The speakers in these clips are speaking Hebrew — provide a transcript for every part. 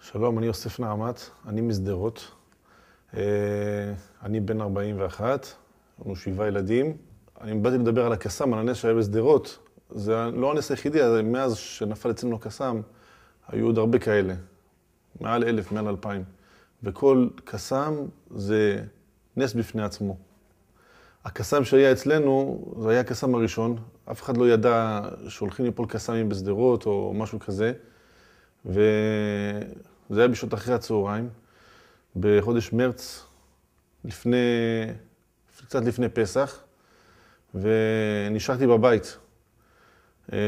שלום, אני יוסף נעמת, אני משדרות. אה, אני בן 41, יש לנו שבעה ילדים. אני באתי לדבר על הקסאם, על הנס שהיה בשדרות. זה לא הנס היחידי, מאז שנפל אצלנו הקסאם, היו עוד הרבה כאלה. מעל אלף, מעל אלפיים. וכל קסאם זה נס בפני עצמו. הקסאם שהיה אצלנו, זה היה הקסאם הראשון. אף אחד לא ידע שהולכים ליפול קסאמים בשדרות או משהו כזה. וזה היה בשעות אחרי הצהריים, בחודש מרץ, לפני, קצת לפני פסח, ונשארתי בבית. אה,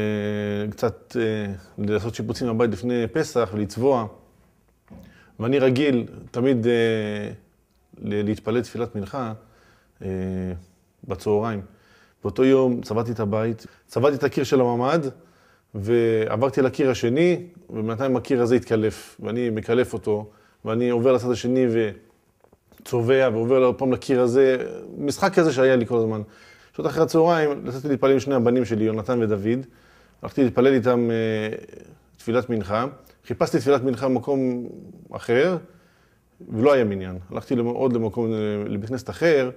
קצת אה, לעשות שיפוצים בבית לפני פסח ולצבוע. ואני רגיל תמיד אה, להתפלל תפילת מנחה. אה, בצהריים. באותו יום צבעתי את הבית, צבעתי את הקיר של הממ"ד, ועברתי לקיר השני, ובינתיים הקיר הזה התקלף, ואני מקלף אותו, ואני עובר לצד השני וצובע, ועובר עוד פעם לקיר הזה, משחק כזה שהיה לי כל הזמן. שעות אחרי הצהריים, יצאתי להתפלל עם שני הבנים שלי, יונתן ודוד. הלכתי להתפלל איתם אה, תפילת מנחה. חיפשתי תפילת מנחה במקום אחר, ולא היה מניין. הלכתי עוד למקום, אה, לבית כנסת אחר,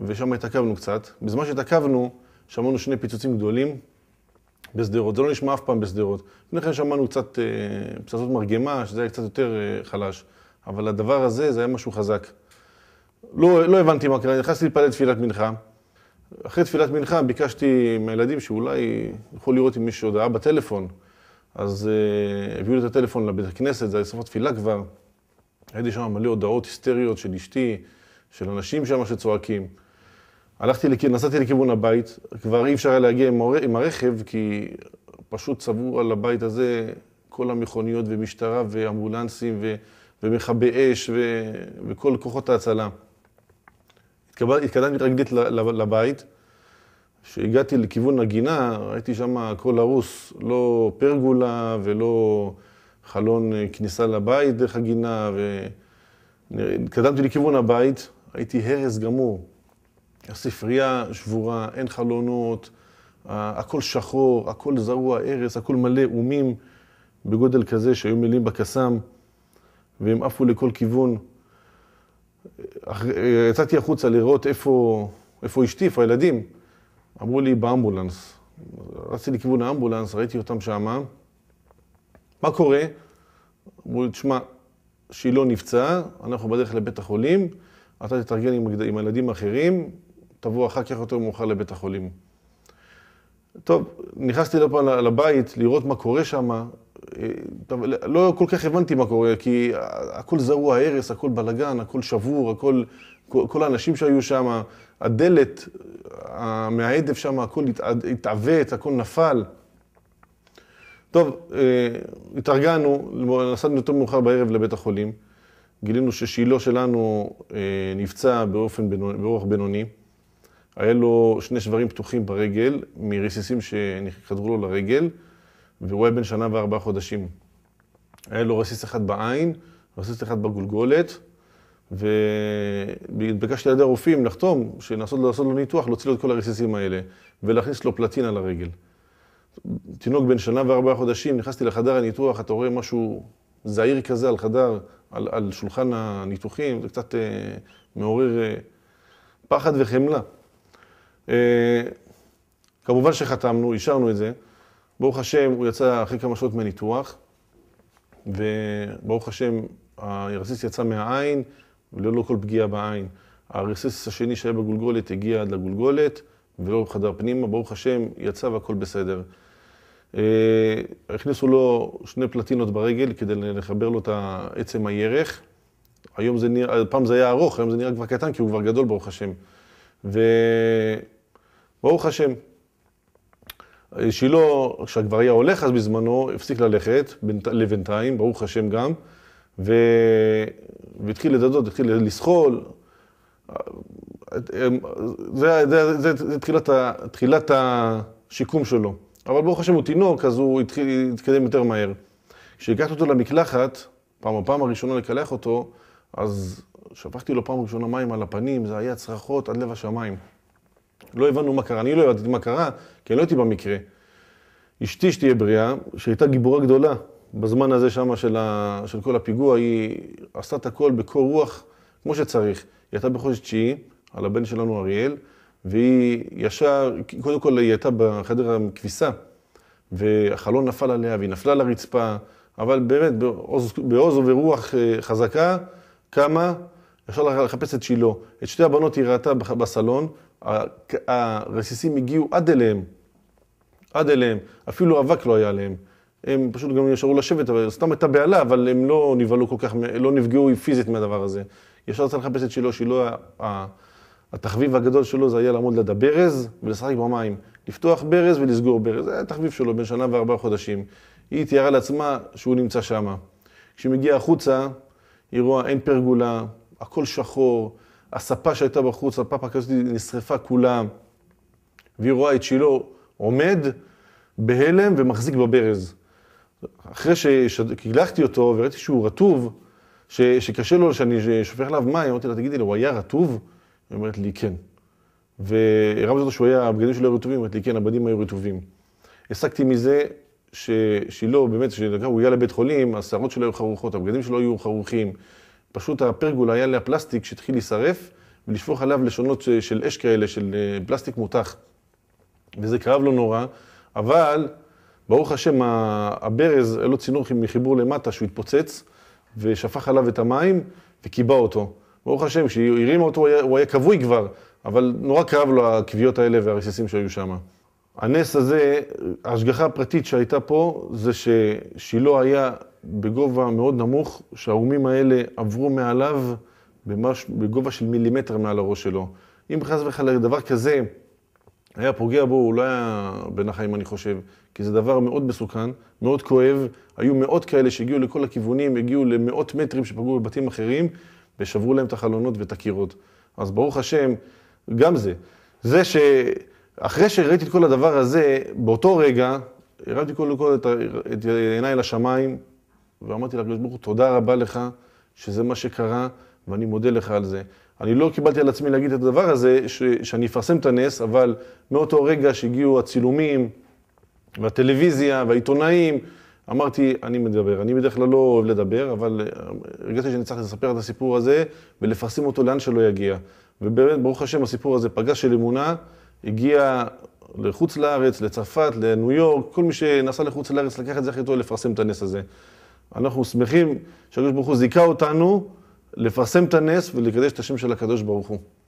ושם התעכבנו קצת. בזמן שהתעכבנו, שמענו שני פיצוצים גדולים בשדרות. זה לא נשמע אף פעם בשדרות. לפני כן שמענו קצת אה, פצצות מרגמה, שזה היה קצת יותר אה, חלש. אבל הדבר הזה, זה היה משהו חזק. לא, לא הבנתי מה קרה, נכנסתי להתפלל תפילת מנחה. אחרי תפילת מנחה ביקשתי מהילדים שאולי יוכלו לראות אם יש הודעה בטלפון. אז אה, הביאו לי את הטלפון לבית הכנסת, זה היה סוף התפילה כבר. הייתי שם מלא הודעות היסטריות של אשתי, של אנשים שם שצועקים. הלכתי, לכ... נסעתי לכיוון הבית, כבר אי אפשר היה להגיע עם, הר... עם הרכב, כי פשוט צבעו על הבית הזה כל המכוניות ומשטרה ואמבולנסים ו... ומכבי אש ו... וכל כוחות ההצלה. התקבל... התקדמתי רגלית לבית, כשהגעתי לכיוון הגינה, ראיתי שם הכל הרוס, לא פרגולה ולא חלון אה, כניסה לבית דרך הגינה, והתקדמתי לכיוון הבית, הייתי הרס גמור. הספרייה שבורה, אין חלונות, הכל שחור, הכל זרוע ארץ, הכל מלא אומים בגודל כזה שהיו מילים בקסאם, והם עפו לכל כיוון. יצאתי החוצה לראות איפה, איפה אשתי, איפה הילדים. אמרו לי, באמבולנס. רצתי לכיוון האמבולנס, ראיתי אותם שם. מה קורה? אמרו לי, תשמע, שילה לא נפצע, אנחנו בדרך לבית החולים, אתה תתארגן עם, עם הילדים האחרים, תבוא אחר כך יותר מאוחר לבית החולים. טוב, נכנסתי לפה לבית לראות מה קורה שם, אה, לא כל כך הבנתי מה קורה, כי הכל זרוע הרס, הכל בלגן, הכל שבור, הכל, כל, האנשים שהיו שם, הדלת מההדף שם, הכל התעוות, הכל נפל. טוב, אה, התארגנו, נסענו יותר מאוחר בערב לבית החולים, גילינו ששילה שלנו אה, נפצע באופן, באורח בינוני. היה לו שני שברים פתוחים ברגל, מרסיסים שחדרו לו לרגל, והוא היה בן שנה וארבעה חודשים. היה לו רסיס אחד בעין, רסיס אחד בגולגולת, והתבקשתי על ידי הרופאים לחתום, לעשות, לעשות לו ניתוח, להוציא לו את כל הרסיסים האלה, ולהכניס לו פלטינה לרגל. תינוק בן שנה וארבעה חודשים, נכנסתי לחדר הניתוח, אתה רואה משהו זעיר כזה על חדר, על, על שולחן הניתוחים, זה קצת אה, מעורר אה, פחד וחמלה. אה, כמובן שחתמנו, אישרנו את זה. ברוך השם, הוא יצא אחרי כמה שעות מניתוח, וברוך השם, הרסיס יצא מהעין, וללא כל פגיעה בעין. הרסיס השני שהיה בגולגולת הגיע עד לגולגולת, ולא חדר פנימה, ברוך השם, יצא והכל בסדר. אה, הכניסו לו שני פלטינות ברגל כדי לחבר לו את עצם הירך. היום זה נראה, פעם זה היה ארוך, היום זה נראה כבר קטן, כי הוא כבר גדול, ברוך השם. ו... ברוך השם. שילה, כשכבר היה הולך אז בזמנו, הפסיק ללכת, לבינתיים, ברוך השם גם, ו... והתחיל לדדות, התחיל לסחול. אה, זה, זה, זה, זה תחילת, ה, תחילת השיקום שלו. אבל ברוך השם הוא תינוק, אז הוא התחיל, התקדם יותר מהר. כשהגעתי אותו למקלחת, פעם הפעם הראשונה לקלח אותו, אז שפכתי לו פעם ראשונה מים על הפנים, זה היה צרחות עד לב השמיים. לא הבנו מה קרה, אני לא ידעתי מה קרה, כי אני לא הייתי במקרה. אשתי, שתהיה בריאה, שהייתה גיבורה גדולה, בזמן הזה שמה של, ה... של כל הפיגוע, היא עשתה את הכל בקור רוח כמו שצריך. היא הייתה בחודש תשיעי, על הבן שלנו אריאל, והיא ישר, קודם כל היא הייתה בחדר הכביסה, והחלון נפל עליה, והיא נפלה על הרצפה, אבל באמת, בעוז, וברוח אה, חזקה, קמה, אפשר לחפש את שילה. את שתי הבנות היא ראתה בסלון, הרסיסים הגיעו עד אליהם, עד אליהם, אפילו אבק לא היה עליהם. הם פשוט גם נשארו לשבת, אבל סתם הייתה בהלה, אבל הם לא נבהלו כל כך, לא נפגעו פיזית מהדבר הזה. ישר צריך לחפש את שילה, שילה, התחביב הגדול שלו זה היה לעמוד ליד הברז ולשחק במים. לפתוח ברז ולסגור ברז, זה היה התחביב שלו בין שנה וארבעה חודשים. היא תיארה לעצמה שהוא נמצא שם. כשהיא מגיעה החוצה, היא רואה אין פרגולה, הכל שחור, הספה שהייתה בחוץ, הפאפה כזאת נשרפה כולה, והיא רואה את שילה עומד בהלם ומחזיק בברז. אחרי שקילחתי אותו וראיתי שהוא רטוב, ש, שקשה לו שאני שופך עליו מים, אמרתי לה, תגידי לי, הוא היה רטוב? היא אומרת לי, כן. והרמתי אותו שהוא היה, הבגדים שלו היו רטובים, היא אומרת לי, כן, הבדים היו רטובים. הסקתי מזה ששילה, באמת, כשהוא הגיע לבית חולים, השערות שלו היו חרוכות, הבגדים שלו היו חרוכים, פשוט הפרגולה היה לה פלסטיק שהתחיל להישרף, ולשפוך עליו לשונות אה, של אש כאלה, של אה, פלסטיק מותח. וזה כאב לו לא נורא, אבל ברוך השם, הברז, היה לו צינור מחיבור למטה שהוא התפוצץ, ושפך עליו את המים, וקיבע אותו. ברוך השם, כשהיא הרימה אותו, הוא היה, הוא היה כבוי כבר, אבל נורא כאב לו הכוויות האלה והרסיסים שהיו שם. הנס הזה, ההשגחה הפרטית שהייתה פה, זה ששילה היה בגובה מאוד נמוך, שהאומים האלה עברו מעליו במש... בגובה של מילימטר מעל הראש שלו. אם חס וחלילה דבר כזה היה פוגע בו, הוא לא היה בין החיים, אני חושב, כי זה דבר מאוד מסוכן, מאוד כואב. היו מאות כאלה שהגיעו לכל הכיוונים, הגיעו למאות מטרים שפגעו בבתים אחרים, ושברו להם את החלונות ואת הקירות. אז ברוך השם, גם זה. זה שאחרי שראיתי את כל הדבר הזה, באותו רגע, הרמתי קודם כל את עיניי לשמיים, ואמרתי לקדוש ברוך הוא, תודה רבה לך שזה מה שקרה, ואני מודה לך על זה. אני לא קיבלתי על עצמי להגיד את הדבר הזה, ש, שאני אפרסם את הנס, אבל מאותו רגע שהגיעו הצילומים, והטלוויזיה, והעיתונאים, אמרתי, אני מדבר. אני בדרך כלל לא אוהב לדבר, אבל אה, הרגשתי שאני צריך לספר את הסיפור הזה ולפרסם אותו לאן שלא יגיע. ובאמת, ברוך השם, הסיפור הזה, פגש של אמונה, הגיע לחוץ לארץ, לצרפת, לניו יורק, כל מי שנסע לחוץ לארץ לקח את זה הכי טוב לפרסם את הנס הזה. אנחנו שמחים שהקדוש ברוך הוא זיכה אותנו לפרסם את הנס ולקדש את השם של הקדוש ברוך הוא.